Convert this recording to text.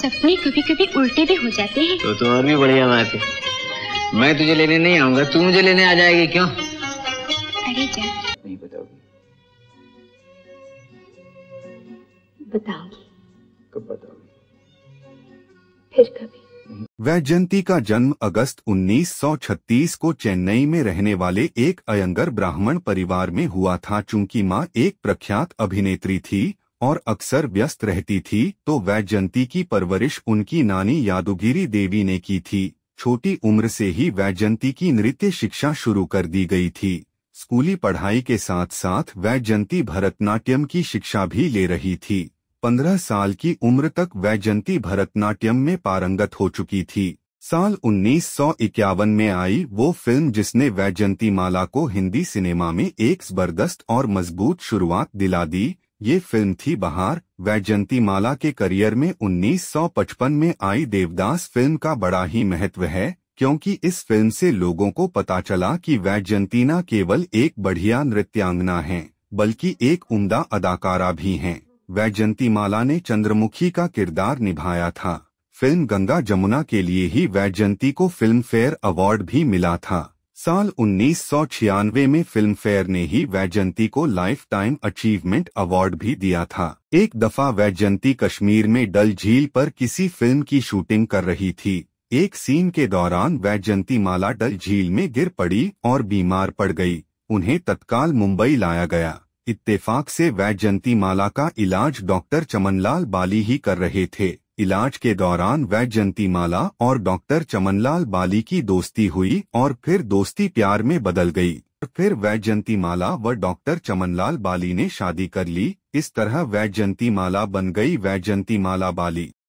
सपने कभी कभी उल्टे भी हो जाते हैं तो, तो और भी बढ़िया बात है मैं तुझे लेने नहीं आऊंगा तू मुझे लेने आ जाएगी क्यों अरे जा नहीं बताओगी बताऊंगी कब बताओगी फिर कभी वैजयंती का जन्म अगस्त 1936 को चेन्नई में रहने वाले एक अयंगर ब्राह्मण परिवार में हुआ था चूंकि माँ एक प्रख्यात अभिनेत्री थी और अक्सर व्यस्त रहती थी तो वैजयंती की परवरिश उनकी नानी यादुगिरी देवी ने की थी छोटी उम्र से ही वैजयंती की नृत्य शिक्षा शुरू कर दी गई थी स्कूली पढ़ाई के साथ साथ वैजयंती भरतनाट्यम की शिक्षा भी ले रही थी पंद्रह साल की उम्र तक वैजयंती भरतनाट्यम में पारंगत हो चुकी थी साल उन्नीस में आई वो फिल्म जिसने वैजयंती माला को हिंदी सिनेमा में एक जबरदस्त और मजबूत शुरुआत दिला दी ये फिल्म थी बहार वैजंती माला के करियर में 1955 में आई देवदास फिल्म का बड़ा ही महत्व है क्योंकि इस फिल्म से लोगों को पता चला कि वैजंती न केवल एक बढ़िया नृत्यांगना हैं, बल्कि एक उम्दा अदाकारा भी हैं। वैजंती माला ने चंद्रमुखी का किरदार निभाया था फिल्म गंगा जमुना के लिए ही वैजंती को फिल्म फेयर अवार्ड भी मिला था साल उन्नीस में फिल्म फेयर ने ही वैजयंती को लाइफ टाइम अचीवमेंट अवार्ड भी दिया था एक दफा वैजयंती कश्मीर में डल झील पर किसी फिल्म की शूटिंग कर रही थी एक सीन के दौरान वैजयंती माला डल झील में गिर पड़ी और बीमार पड़ गई उन्हें तत्काल मुंबई लाया गया इत्तेफाक से वैजयंती माला का इलाज डॉक्टर चमनलाल बाली ही कर रहे थे इलाज के दौरान वैजयंती माला और डॉक्टर चमनलाल बाली की दोस्ती हुई और फिर दोस्ती प्यार में बदल गई फिर वैजयंती माला व डॉक्टर चमनलाल बाली ने शादी कर ली इस तरह वैजयंती माला बन गई वैजयंती माला बाली